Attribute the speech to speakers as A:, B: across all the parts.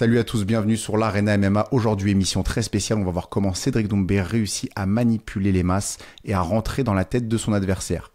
A: Salut à tous, bienvenue sur l'Arena MMA. Aujourd'hui, émission très spéciale, on va voir comment Cédric Doumbé réussit à manipuler les masses et à rentrer dans la tête de son adversaire.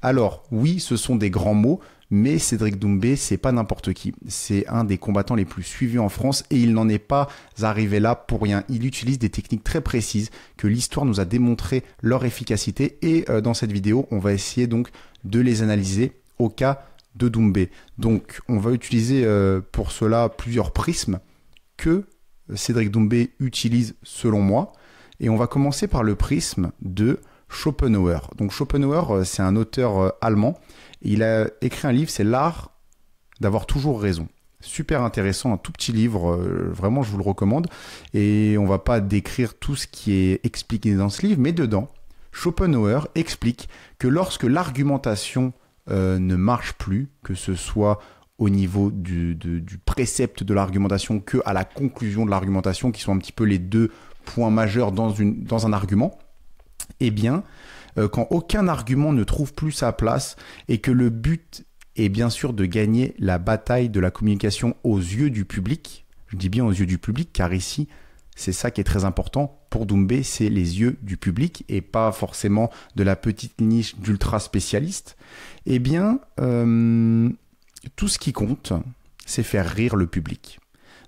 A: Alors oui, ce sont des grands mots, mais Cédric Doumbé, c'est pas n'importe qui. C'est un des combattants les plus suivis en France et il n'en est pas arrivé là pour rien. Il utilise des techniques très précises que l'histoire nous a démontré leur efficacité et euh, dans cette vidéo, on va essayer donc de les analyser au cas de Doumbé. Donc, on va utiliser euh, pour cela plusieurs prismes que euh, Cédric Doumbé utilise selon moi. Et on va commencer par le prisme de Schopenhauer. Donc Schopenhauer, c'est un auteur allemand il a écrit un livre, c'est L'art d'avoir toujours raison. Super intéressant, un tout petit livre, euh, vraiment je vous le recommande. Et on va pas décrire tout ce qui est expliqué dans ce livre, mais dedans, Schopenhauer explique que lorsque l'argumentation euh, ne marche plus, que ce soit au niveau du, précepte de l'argumentation que à la conclusion de l'argumentation, qui sont un petit peu les deux points majeurs dans un argument, eh bien, euh, quand aucun argument ne trouve plus sa place et que le but est bien sûr de gagner la bataille de la communication aux yeux du public. Je dis bien aux yeux du public car ici, c'est ça qui est très important. Pour Doumbé, c'est les yeux du public et pas forcément de la petite niche d'ultra spécialiste, Eh bien, euh, tout ce qui compte, c'est faire rire le public.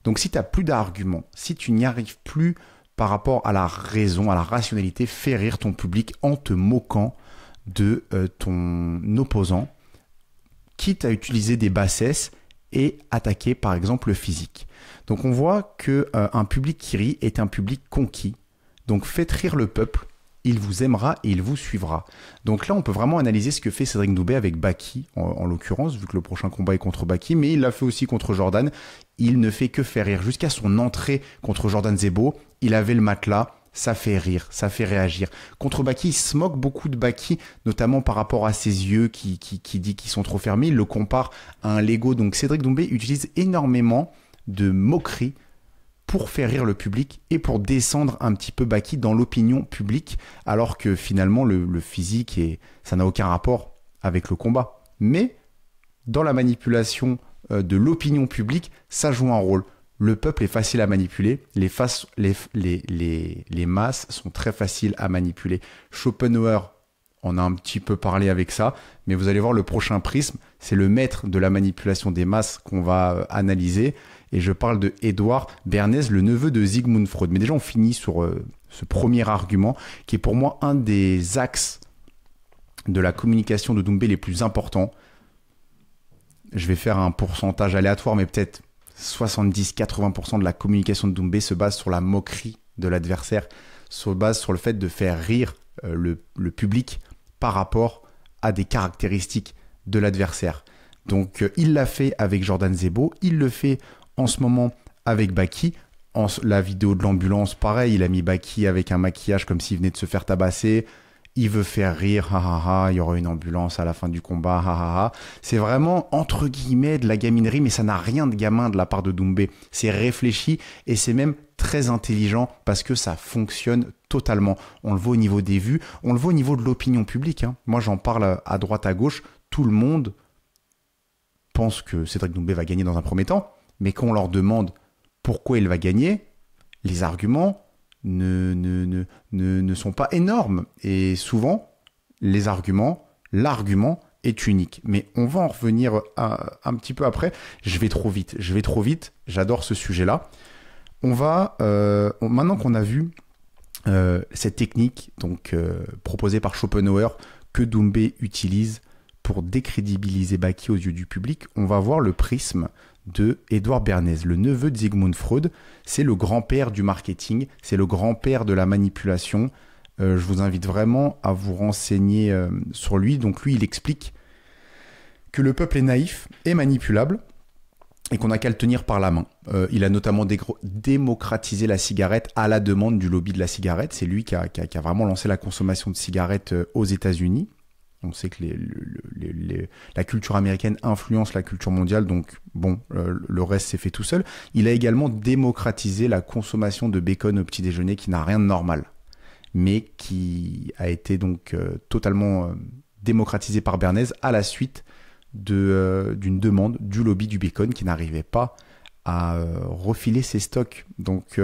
A: Donc si tu n'as plus d'arguments, si tu n'y arrives plus par rapport à la raison, à la rationalité, fait rire ton public en te moquant de euh, ton opposant, quitte à utiliser des bassesses et attaquer par exemple le physique. Donc on voit que euh, un public qui rit est un public conquis. Donc faites rire le peuple il vous aimera et il vous suivra. Donc là, on peut vraiment analyser ce que fait Cédric Doubet avec Baki, en, l'occurrence, vu que le prochain combat est contre Baki, mais il l'a fait aussi contre Jordan. Il ne fait que faire rire. Jusqu'à son entrée contre Jordan Zebo, il avait le matelas, ça fait rire, ça fait réagir. Contre Baki, il se moque beaucoup de Baki, notamment par rapport à ses yeux qui, qui, dit qu'ils sont trop fermés. Il le compare à un Lego. Donc Cédric Dombé utilise énormément de moqueries pour faire rire le public et pour descendre un petit peu Baki dans l'opinion publique, alors que finalement le, physique et ça n'a aucun rapport avec le combat. Mais dans la manipulation euh, de l'opinion publique, ça joue un rôle. Le peuple est facile à manipuler, les, les, masses sont très faciles à manipuler. Schopenhauer en a un petit peu parlé avec ça, mais vous allez voir le prochain prisme, c'est le maître de la manipulation des masses qu'on va euh, analyser. Et je parle de Édouard Bernays, le neveu de Sigmund Freud. Mais déjà, on finit sur euh, ce premier argument, qui est pour moi un des axes de la communication de Doumbé les plus importants. Je vais faire un pourcentage aléatoire, mais peut-être 70-80% de la communication de Doumbé se base sur la moquerie de l'adversaire, se base sur le fait de faire rire euh, le, public par rapport à des caractéristiques de l'adversaire. Donc euh, il l'a fait avec Jordan Zebo, il le fait en ce moment avec Baki. En, la vidéo de l'ambulance, pareil, il a mis Baki avec un maquillage comme s'il venait de se faire tabasser. Il veut faire rire, ha ha ha, il y aura une ambulance à la fin du combat, ha ha ha. C'est vraiment, entre guillemets, de la gaminerie, mais ça n'a rien de gamin de la part de Doumbé. C'est réfléchi et c'est même très intelligent parce que ça fonctionne totalement. On le voit au niveau des vues, on le voit au niveau de l'opinion publique. Hein. Moi, j'en parle à droite, à gauche. Tout le monde pense que Cédric Doumbé va gagner dans un premier temps mais on leur demande pourquoi il va gagner, les arguments ne, ne, ne, ne, sont pas énormes. Et souvent, les arguments, l'argument est unique. Mais on va en revenir un petit peu après. Je vais trop vite, je vais trop vite. J'adore ce sujet-là. On va, euh, maintenant qu'on a vu euh, cette technique donc euh, proposée par Schopenhauer que Doumbé utilise pour décrédibiliser Baki aux yeux du public, on va voir le prisme de Édouard Bernays, le neveu de Sigmund Freud. C'est le grand-père du marketing, c'est le grand-père de la manipulation. Euh, je vous invite vraiment à vous renseigner euh, sur lui. Donc lui, il explique que le peuple est naïf et manipulable et qu'on n'a qu'à le tenir par la main. Euh, il a notamment démocratisé la cigarette à la demande du lobby de la cigarette. C'est lui qui a, vraiment lancé la consommation de cigarettes aux États-Unis on sait que la culture américaine influence la culture mondiale, donc bon, euh, le reste s'est fait tout seul. Il a également démocratisé la consommation de bacon au petit déjeuner, qui n'a rien de normal, mais qui a été donc euh, totalement euh, démocratisé par Bernays à la suite d'une demande du lobby du bacon qui n'arrivait pas à refiler ses stocks. Donc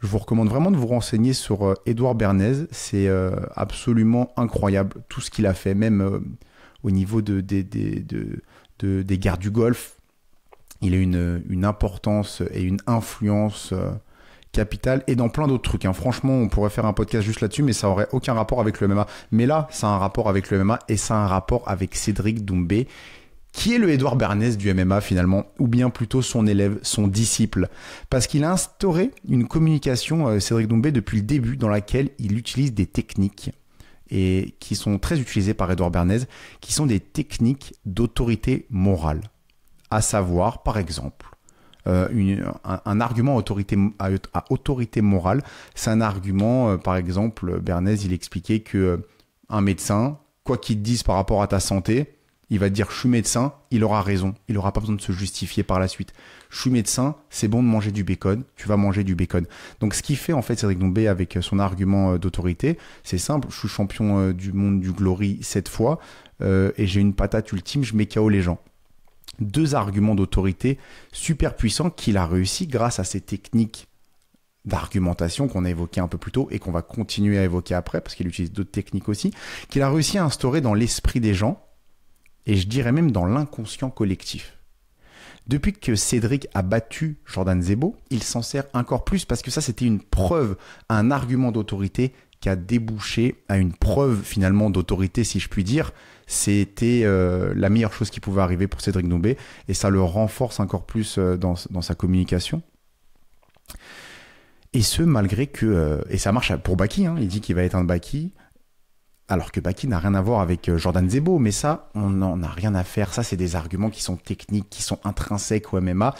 A: je vous recommande vraiment de vous renseigner sur euh, Édouard Bernays. C'est euh, absolument incroyable tout ce qu'il a fait, même euh, au niveau de, des gares du Golfe. Il a une, une importance et une influence capitale et dans plein d'autres trucs. Hein. Franchement, on pourrait faire un podcast juste là-dessus, mais ça n'aurait aucun rapport avec le MMA. Mais là, ça a un rapport avec le MMA et ça a un rapport avec Cédric Doumbé qui est le Édouard Bernays du MMA finalement, ou bien plutôt son élève, son disciple Parce qu'il a instauré une communication, euh, Cédric Dombé depuis le début, dans laquelle il utilise des techniques et qui sont très utilisées par Édouard Bernays, qui sont des techniques d'autorité morale. À savoir, par exemple, euh, un, argument autorité, à, autorité morale, c'est un argument, euh, par exemple, Bernays, il expliquait que un médecin, quoi qu'il dise par rapport à ta santé, il va dire je suis médecin, il aura raison, il aura pas besoin de se justifier par la suite. Je suis médecin, c'est bon de manger du bacon, tu vas manger du bacon. Donc ce qu'il fait en fait Cédric Dombé avec euh, son argument euh, d'autorité, c'est simple, je suis champion euh, du monde du glory cette fois et j'ai une patate ultime, je mets KO les gens. Deux arguments d'autorité super puissants qu'il a réussi grâce à ses techniques d'argumentation qu'on a évoqué un peu plus tôt et qu'on va continuer à évoquer après parce qu'il utilise d'autres techniques aussi, qu'il a réussi à instaurer dans l'esprit des gens et je dirais même dans l'inconscient collectif. Depuis que Cédric a battu Jordan Zebo, il s'en sert encore plus parce que ça c'était une preuve, un argument d'autorité qui a débouché à une preuve finalement d'autorité si je puis dire. C'était euh, la meilleure chose qui pouvait arriver pour Cédric Noubé, et ça le renforce encore plus euh, dans, sa communication. Et ce, malgré que. Euh, et ça marche pour Baki, hein. il dit qu'il va être un Baki alors que Baki n'a rien à voir avec euh, Jordan Zebo, mais ça, on n'en a rien à faire. Ça, c'est des arguments qui sont techniques, qui sont intrinsèques au MMA.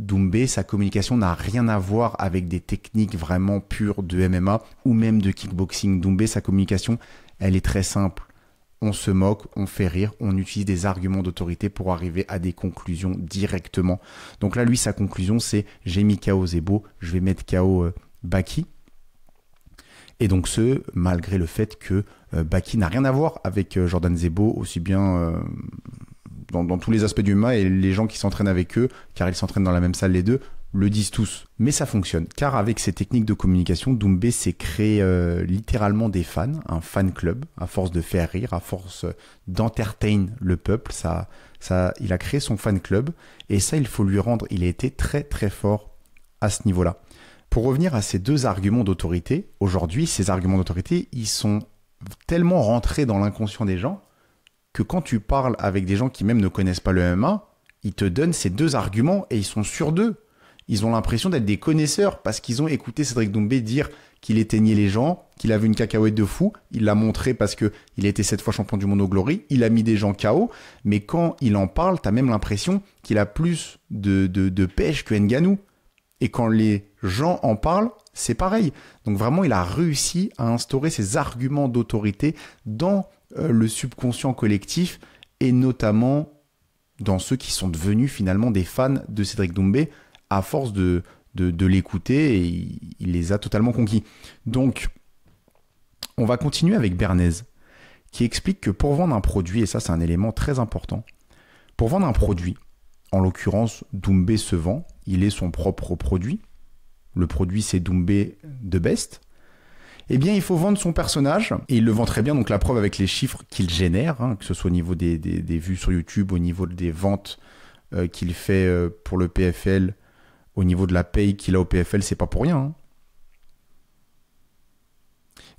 A: Doumbé, sa communication n'a rien à voir avec des techniques vraiment pures de MMA ou même de kickboxing. Doumbé, sa communication, elle est très simple. On se moque, on fait rire, on utilise des arguments d'autorité pour arriver à des conclusions directement. Donc là, lui, sa conclusion, c'est j'ai mis KO Zebo, je vais mettre KO euh, Baki. Et donc ce, malgré le fait que euh, Baki n'a rien à voir avec euh, Jordan Zebo, aussi bien euh, dans, tous les aspects du MA et les gens qui s'entraînent avec eux, car ils s'entraînent dans la même salle les deux, le disent tous. Mais ça fonctionne, car avec ses techniques de communication, Doumbé s'est créé littéralement des fans, un fan club, à force de faire rire, à force d'entertain le peuple. Ça, ça, il a créé son fan club, et ça, il faut lui rendre. Il a été très très fort à ce niveau-là. Pour revenir à ces deux arguments d'autorité, aujourd'hui, ces arguments d'autorité, ils sont tellement rentrés dans l'inconscient des gens que quand tu parles avec des gens qui même ne connaissent pas le MMA, ils te donnent ces deux arguments et ils sont sûrs d'eux. Ils ont l'impression d'être des connaisseurs parce qu'ils ont écouté Cédric Doumbé dire qu'il éteignait les gens, qu'il avait une cacahuète de fou. Il l'a montré parce que il était cette fois champion du monde au glory. Il a mis des gens KO. Mais quand il en parle, t'as même l'impression qu'il a plus de, de, pêche que Nganou. Et quand les Jean en parle, c'est pareil. Donc vraiment, il a réussi à instaurer ses arguments d'autorité dans euh, le subconscient collectif et notamment dans ceux qui sont devenus finalement des fans de Cédric Doumbé à force de, l'écouter et il, les a totalement conquis. Donc, on va continuer avec Bernays qui explique que pour vendre un produit, et ça c'est un élément très important, pour vendre un produit, en l'occurrence Doumbé se vend, il est son propre produit, le produit c'est Doumbé de Best, eh bien, il faut vendre son personnage. Et il le vend très bien, donc la preuve avec les chiffres qu'il génère, hein, que ce soit au niveau des, vues sur YouTube, au niveau des ventes euh, qu'il fait euh, pour le PFL, au niveau de la paye qu'il a au PFL, c'est pas pour rien. Hein.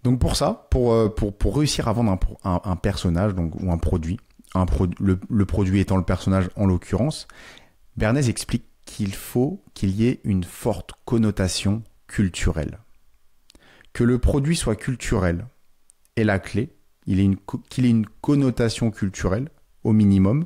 A: Donc pour ça, euh, pour, pour, réussir à vendre un, personnage donc, ou un produit, un le, le produit étant le personnage en l'occurrence, Bernays explique qu'il faut qu'il y ait une forte connotation culturelle. Que le produit soit culturel est la clé, qu'il ait, ait une connotation culturelle au minimum,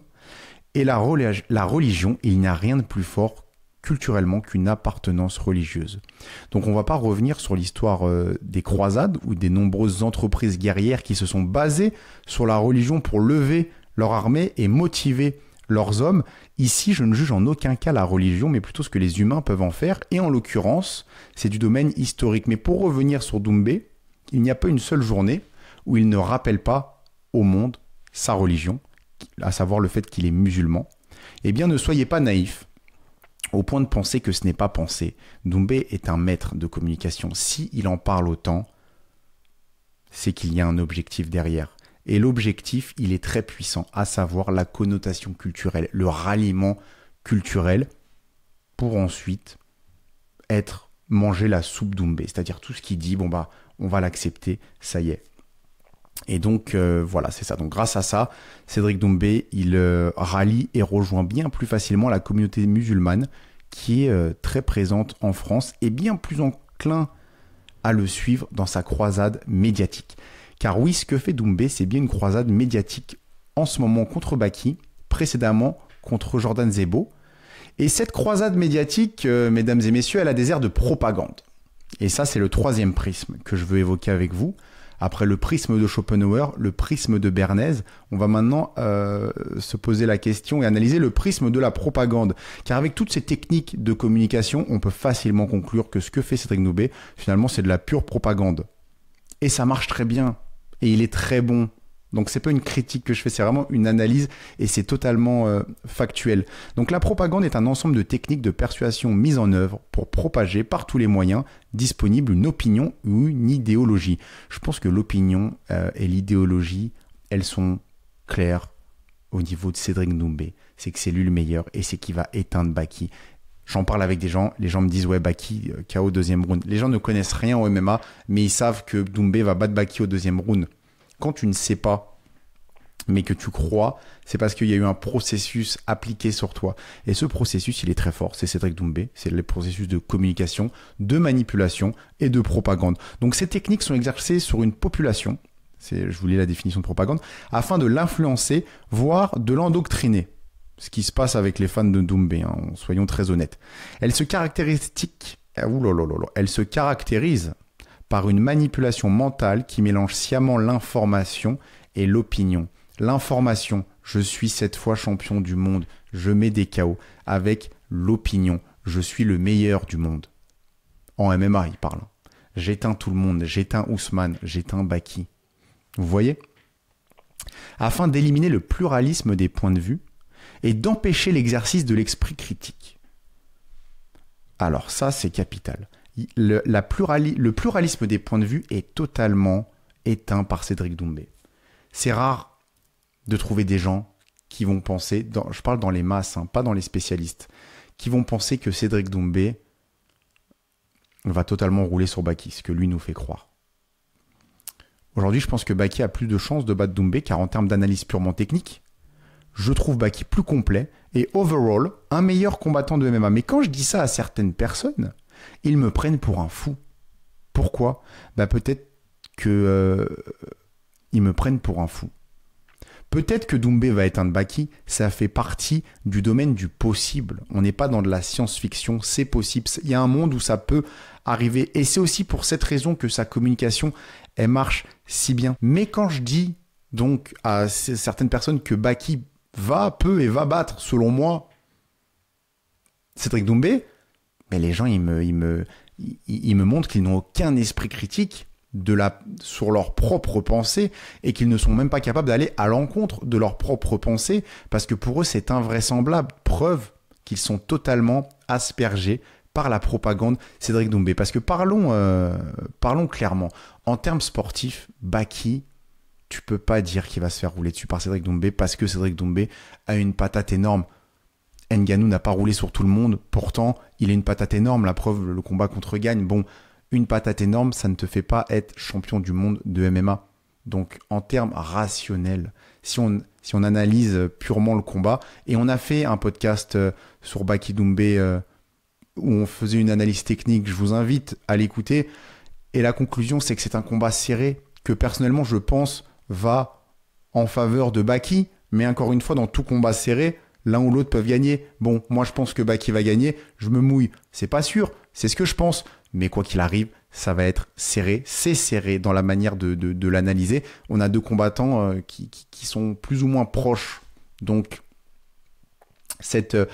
A: et la, religion, il n'y a rien de plus fort culturellement qu'une appartenance religieuse. Donc on ne va pas revenir sur l'histoire euh, des croisades ou des nombreuses entreprises guerrières qui se sont basées sur la religion pour lever leur armée et motiver leurs hommes. Ici, je ne juge en aucun cas la religion, mais plutôt ce que les humains peuvent en faire, et en l'occurrence, c'est du domaine historique. Mais pour revenir sur Doumbé, il n'y a pas une seule journée où il ne rappelle pas au monde sa religion, à savoir le fait qu'il est musulman. Eh bien, ne soyez pas naïfs au point de penser que ce n'est pas pensé. Doumbé est un maître de communication. S'il il en parle autant, c'est qu'il y a un objectif derrière. Et l'objectif, il est très puissant, à savoir la connotation culturelle, le ralliement culturel, pour ensuite être manger la soupe d'Oumbé, c'est-à-dire tout ce qui dit, bon bah, on va l'accepter, ça y est. Et donc euh, voilà, c'est ça. Donc grâce à ça, Cédric Doumbé, il euh, rallie et rejoint bien plus facilement la communauté musulmane qui est euh, très présente en France et bien plus enclin à le suivre dans sa croisade médiatique. Car oui, ce que fait Doumbé, c'est bien une croisade médiatique en ce moment contre Baki, précédemment contre Jordan Zebo. Et cette croisade médiatique, euh, mesdames et messieurs, elle a des airs de propagande. Et ça, c'est le troisième prisme que je veux évoquer avec vous. Après le prisme de Schopenhauer, le prisme de Bernays, on va maintenant euh, se poser la question et analyser le prisme de la propagande. Car avec toutes ces techniques de communication, on peut facilement conclure que ce que fait Cédric Noubé, finalement, c'est de la pure propagande. Et ça marche très bien et il est très bon. Donc c'est pas une critique que je fais, c'est vraiment une analyse et c'est totalement euh, factuel. Donc la propagande est un ensemble de techniques de persuasion mises en œuvre pour propager par tous les moyens disponibles une opinion ou une idéologie. Je pense que l'opinion euh, et l'idéologie, elles sont claires au niveau de Cédric Doumbé. C'est que c'est lui le meilleur et c'est qui va éteindre Baki. J'en parle avec des gens, les gens me disent ouais Baki euh, KO deuxième round. Les gens ne connaissent rien au MMA, mais ils savent que Doumbé va battre Baki au deuxième round. Quand tu ne sais pas, mais que tu crois, c'est parce qu'il y a eu un processus appliqué sur toi. Et ce processus, il est très fort. C'est Cédric Doumbé. C'est le processus de communication, de manipulation et de propagande. Donc ces techniques sont exercées sur une population. C'est, je voulais la définition de propagande, afin de l'influencer, voire de l'endoctriner ce qui se passe avec les fans de Doumbé, hein, soyons très honnêtes. Elle se caractéristique, ah, elle se caractérise par une manipulation mentale qui mélange sciemment l'information et l'opinion. L'information, je suis cette fois champion du monde, je mets des chaos, avec l'opinion, je suis le meilleur du monde. En MMA, il parle. J'éteins tout le monde, j'éteins Ousmane, j'éteins Baki. Vous voyez Afin d'éliminer le pluralisme des points de vue, et d'empêcher l'exercice de l'esprit critique. Alors ça, c'est capital. Le, pluralisme des points de vue est totalement éteint par Cédric Doumbé. C'est rare de trouver des gens qui vont penser, je parle dans les masses, hein, pas dans les spécialistes, qui vont penser que Cédric Doumbé va totalement rouler sur Baki, ce que lui nous fait croire. Aujourd'hui, je pense que Baki a plus de chances de battre Doumbé car en termes d'analyse purement technique, je trouve Baki plus complet et overall un meilleur combattant de MMA. Mais quand je dis ça à certaines personnes, ils me prennent pour un fou. Pourquoi bah, peut-être que euh, ils me prennent pour un fou. Peut-être que Doumbé va être un Baki, ça fait partie du domaine du possible. On n'est pas dans de la science-fiction, c'est possible. Il y a un monde où ça peut arriver. Et c'est aussi pour cette raison que sa communication, elle marche si bien. Mais quand je dis donc à certaines personnes que Baki va, peu et va battre, selon moi, Cédric Doumbé, mais les gens, ils me, ils me, ils, me montrent qu'ils n'ont aucun esprit critique de la, sur leur propre pensée et qu'ils ne sont même pas capables d'aller à l'encontre de leur propre pensée parce que pour eux, c'est invraisemblable. Preuve qu'ils sont totalement aspergés par la propagande Cédric Doumbé. Parce que parlons, euh, parlons clairement, en termes sportifs, Baki tu peux pas dire qu'il va se faire rouler dessus par Cédric Doumbé parce que Cédric Doumbé a une patate énorme. Nganou n'a pas roulé sur tout le monde, pourtant il a une patate énorme, la preuve, le combat contre Gagne. Bon, une patate énorme, ça ne te fait pas être champion du monde de MMA. Donc en termes rationnels, si on, si on analyse purement le combat, et on a fait un podcast euh, sur Baki Doumbé euh, où on faisait une analyse technique, je vous invite à l'écouter, et la conclusion c'est que c'est un combat serré, que personnellement je pense va en faveur de Baki, mais encore une fois, dans tout combat serré, l'un ou l'autre peuvent gagner. Bon, moi je pense que Baki va gagner, je me mouille, c'est pas sûr, c'est ce que je pense, mais quoi qu'il arrive, ça va être serré, c'est serré dans la manière de, l'analyser. On a deux combattants euh, qui, sont plus ou moins proches, donc cette, euh,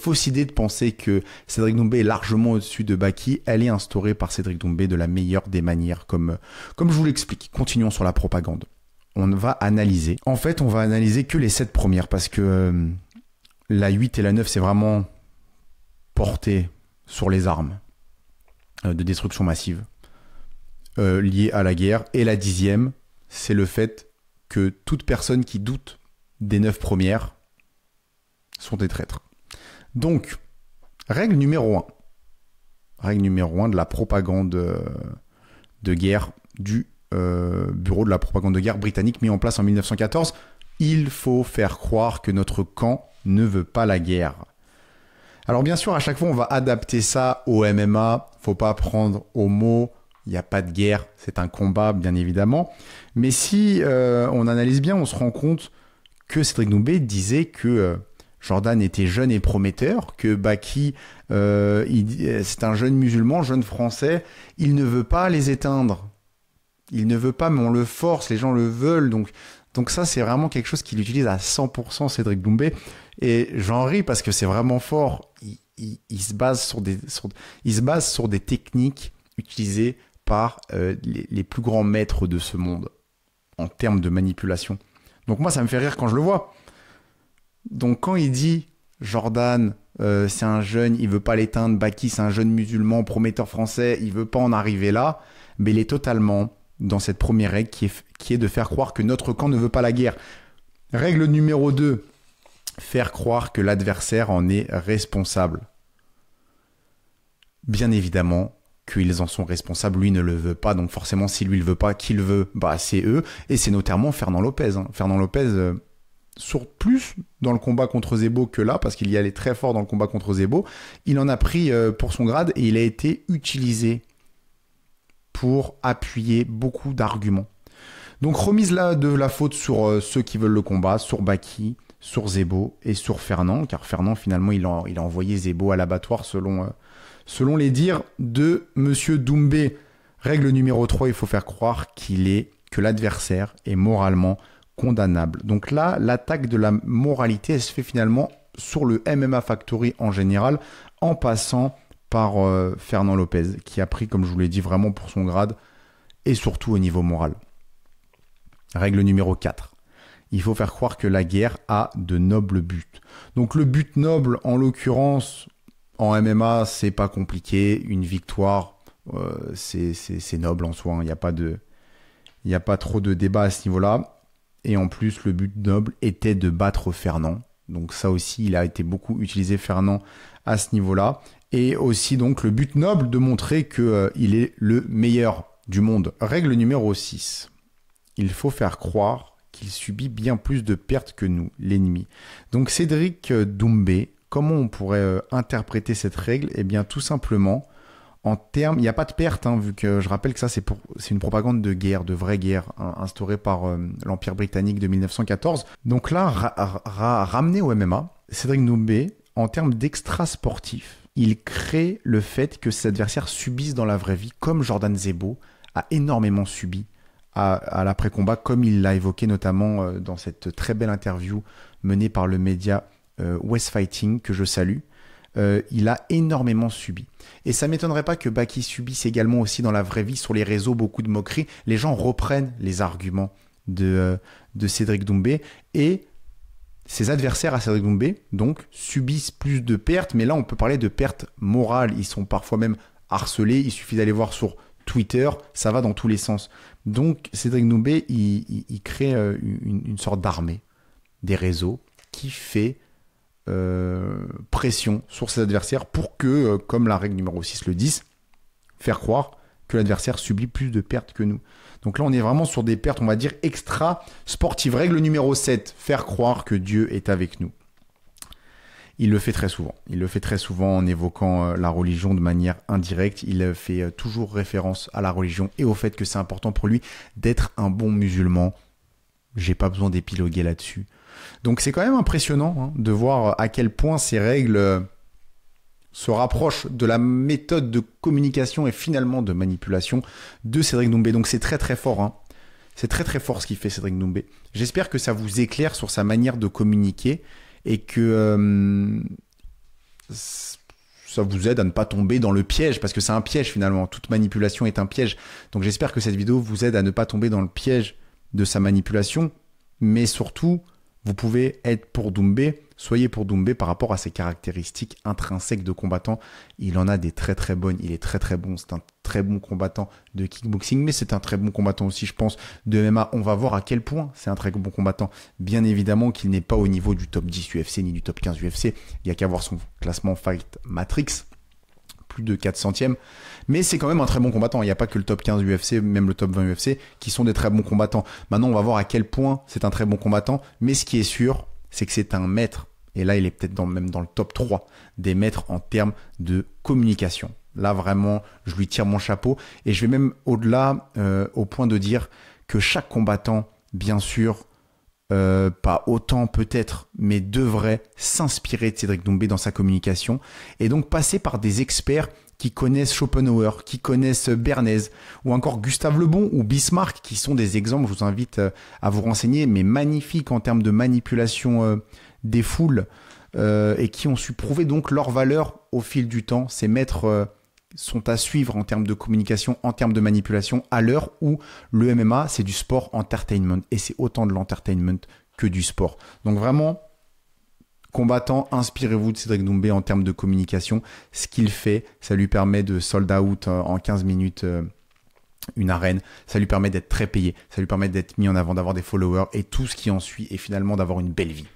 A: fausse idée de penser que Cédric Dombé est largement au-dessus de Baki, elle est instaurée par Cédric Dombé de la meilleure des manières, comme, euh, comme je vous l'explique. Continuons sur la propagande on va analyser. En fait, on va analyser que les 7 premières parce que euh, la 8 et la 9, c'est vraiment porté sur les armes euh, de destruction massive euh, liées à la guerre. Et la dixième, c'est le fait que toute personne qui doute des 9 premières sont des traîtres. Donc, règle numéro 1. Règle numéro 1 de la propagande de guerre du euh, bureau de la propagande de guerre britannique mis en place en 1914. Il faut faire croire que notre camp ne veut pas la guerre. Alors bien sûr, à chaque fois, on va adapter ça au MMA. Faut pas prendre au mot. Il n'y a pas de guerre, c'est un combat, bien évidemment. Mais si euh, on analyse bien, on se rend compte que Cédric Noubet disait que euh, Jordan était jeune et prometteur, que Baki, c'est un jeune musulman, jeune français, il ne veut pas les éteindre il ne veut pas, mais on le force, les gens le veulent. Donc, donc ça, c'est vraiment quelque chose qu'il utilise à 100% Cédric Doumbé. Et j'en ris parce que c'est vraiment fort. Il, se base sur des, se base sur des techniques utilisées par euh, les, plus grands maîtres de ce monde en termes de manipulation. Donc moi, ça me fait rire quand je le vois. Donc quand il dit Jordan, euh, c'est un jeune, il veut pas l'éteindre, Baki, c'est un jeune musulman, prometteur français, il veut pas en arriver là, mais il est totalement dans cette première règle qui est, de faire croire que notre camp ne veut pas la guerre. Règle numéro 2, faire croire que l'adversaire en est responsable. Bien évidemment qu'ils en sont responsables, lui ne le veut pas, donc forcément si lui ne veut pas, qui le veut Bah c'est eux, et c'est notamment Fernand Lopez. Hein. Fernand Lopez euh, sur plus dans le combat contre Zebo que là, parce qu'il y allait très fort dans le combat contre Zebo. Il en a pris euh, pour son grade et il a été utilisé pour appuyer beaucoup d'arguments. Donc remise là de la faute sur euh, ceux qui veulent le combat, sur Baki, sur Zebo et sur Fernand, car Fernand finalement il a, a envoyé Zebo à l'abattoir selon, euh, selon les dires de Monsieur Doumbé. Règle numéro 3, il faut faire croire qu'il est que l'adversaire est moralement condamnable. Donc là, l'attaque de la moralité, elle se fait finalement sur le MMA Factory en général, en passant par euh, Fernand Lopez, qui a pris, comme je vous l'ai dit, vraiment pour son grade et surtout au niveau moral. Règle numéro 4. Il faut faire croire que la guerre a de nobles buts. Donc le but noble, en l'occurrence, en MMA, c'est pas compliqué. Une victoire, euh, c'est noble en soi. Hein. Il n'y a pas de, il n'y a pas trop de débat à ce niveau-là. Et en plus, le but noble était de battre Fernand. Donc ça aussi, il a été beaucoup utilisé Fernand à ce niveau-là et aussi donc le but noble de montrer qu'il euh, il est le meilleur du monde. Règle numéro 6. Il faut faire croire qu'il subit bien plus de pertes que nous, l'ennemi. Donc Cédric euh, Doumbé, comment on pourrait euh, interpréter cette règle Eh bien tout simplement en termes, il n'y a pas de pertes, hein, vu que je rappelle que ça c'est une propagande de guerre, de vraie guerre, hein, instaurée par l'Empire britannique de 1914. Donc là, ramener au MMA, Cédric Doumbé, en termes d'extra sportif, il crée le fait que ses adversaires subissent dans la vraie vie, comme Jordan Zebo a énormément subi à, l'après-combat, comme il l'a évoqué notamment euh, dans cette très belle interview menée par le média euh, West Fighting, que je salue. Euh, il a énormément subi. Et ça m'étonnerait pas que Baki subisse également aussi dans la vraie vie, sur les réseaux, beaucoup de moqueries. Les gens reprennent les arguments de, de Cédric Doumbé et ses adversaires à Cédric Doumbé, donc, subissent plus de pertes, mais là on peut parler de pertes morales. Ils sont parfois même harcelés, il suffit d'aller voir sur Twitter, ça va dans tous les sens. Donc Cédric Doumbé, il, crée euh, une, sorte d'armée, des réseaux, qui fait euh, pression sur ses adversaires pour que, euh, comme la règle numéro 6 le dit, faire croire que l'adversaire subit plus de pertes que nous. Donc là, on est vraiment sur des pertes, on va dire, extra sportives. Règle numéro 7, faire croire que Dieu est avec nous. Il le fait très souvent. Il le fait très souvent en évoquant euh, la religion de manière indirecte. Il fait euh, toujours référence à la religion et au fait que c'est important pour lui d'être un bon musulman. J'ai pas besoin d'épiloguer là-dessus. Donc c'est quand même impressionnant hein, de voir à quel point ces règles euh, se rapproche de la méthode de communication et finalement de manipulation de Cédric Doumbé. Donc c'est très très fort. Hein. C'est très très fort ce qu'il fait Cédric Doumbé. J'espère que ça vous éclaire sur sa manière de communiquer et que euh, ça vous aide à ne pas tomber dans le piège parce que c'est un piège finalement. Toute manipulation est un piège. Donc j'espère que cette vidéo vous aide à ne pas tomber dans le piège de sa manipulation, mais surtout vous pouvez être pour Doumbé, soyez pour Doumbé par rapport à ses caractéristiques intrinsèques de combattant. Il en a des très très bonnes, il est très très bon, c'est un très bon combattant de kickboxing, mais c'est un très bon combattant aussi, je pense, de MMA. On va voir à quel point c'est un très bon combattant. Bien évidemment qu'il n'est pas au niveau du top 10 UFC ni du top 15 UFC, il n'y a qu'à voir son classement Fight Matrix plus de 4 centièmes. Mais c'est quand même un très bon combattant. Il n'y a pas que le top 15 UFC, même le top 20 UFC, qui sont des très bons combattants. Maintenant, on va voir à quel point c'est un très bon combattant. Mais ce qui est sûr, c'est que c'est un maître. Et là, il est peut-être même dans le top 3 des maîtres en termes de communication. Là, vraiment, je lui tire mon chapeau. Et je vais même au-delà, euh, au point de dire que chaque combattant, bien sûr, euh, pas autant peut-être, mais devrait s'inspirer de Cédric Dombé dans sa communication et donc passer par des experts qui connaissent Schopenhauer, qui connaissent Bernays, ou encore Gustave Lebon ou Bismarck, qui sont des exemples, je vous invite euh, à vous renseigner, mais magnifiques en termes de manipulation euh, des foules, et qui ont su prouver donc leur valeur au fil du temps, ces maîtres sont à suivre en termes de communication, en termes de manipulation, à l'heure où le MMA, c'est du sport entertainment. Et c'est autant de l'entertainment que du sport. Donc vraiment, combattant, inspirez-vous de Cédric Doumbé en termes de communication. Ce qu'il fait, ça lui permet de sold out euh, en 15 minutes euh, une arène, ça lui permet d'être très payé, ça lui permet d'être mis en avant, d'avoir des followers et tout ce qui en suit et finalement d'avoir une belle vie.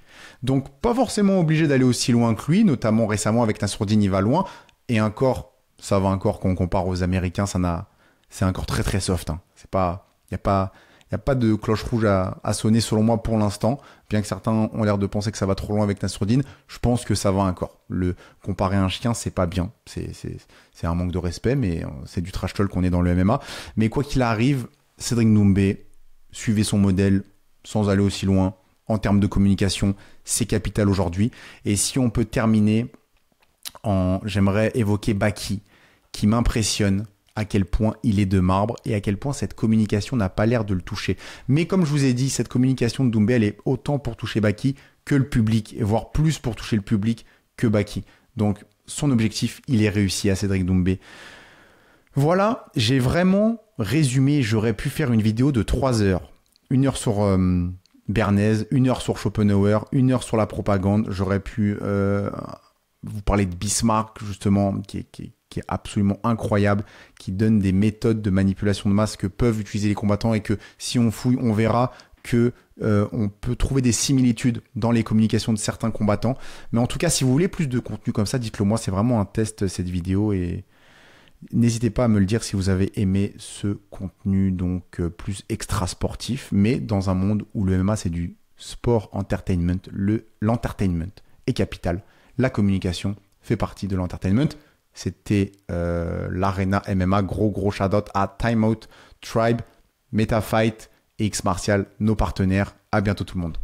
A: Donc pas forcément obligé d'aller aussi loin que lui, notamment récemment avec Nassourdine, il va loin et encore, ça va encore qu'on compare aux Américains, ça n'a, c'est encore très très soft. Hein. C'est pas, y a pas, y a pas de cloche rouge à, sonner selon moi pour l'instant. Bien que certains ont l'air de penser que ça va trop loin avec Nastrodine, je pense que ça va encore. Le comparer à un chien, c'est pas bien. C'est, c'est, c'est un manque de respect, mais euh, c'est du trash talk qu'on est dans le MMA. Mais quoi qu'il arrive, Cédric Doumbé, suivez son modèle sans aller aussi loin en termes de communication, c'est capital aujourd'hui. Et si on peut terminer j'aimerais évoquer Baki, qui m'impressionne à quel point il est de marbre et à quel point cette communication n'a pas l'air de le toucher. Mais comme je vous ai dit, cette communication de Doumbé, elle est autant pour toucher Baki que le public, voire plus pour toucher le public que Baki. Donc son objectif, il est réussi à Cédric Doumbé. Voilà, j'ai vraiment résumé, j'aurais pu faire une vidéo de 3 heures. Une heure sur euh, Bernays, une heure sur Schopenhauer, une heure sur la propagande, j'aurais pu euh, vous parlez de Bismarck, justement, qui est, absolument incroyable, qui donne des méthodes de manipulation de masse que peuvent utiliser les combattants et que si on fouille, on verra que euh, on peut trouver des similitudes dans les communications de certains combattants. Mais en tout cas, si vous voulez plus de contenu comme ça, dites-le moi, c'est vraiment un test cette vidéo et n'hésitez pas à me le dire si vous avez aimé ce contenu donc euh, plus extra sportif, mais dans un monde où le MMA c'est du sport entertainment, le l'entertainment est capital la communication fait partie de l'entertainment. C'était euh, l'Arena MMA. Gros, gros shout-out à Timeout, Tribe, MetaFight et X Martial, nos partenaires. À bientôt tout le monde.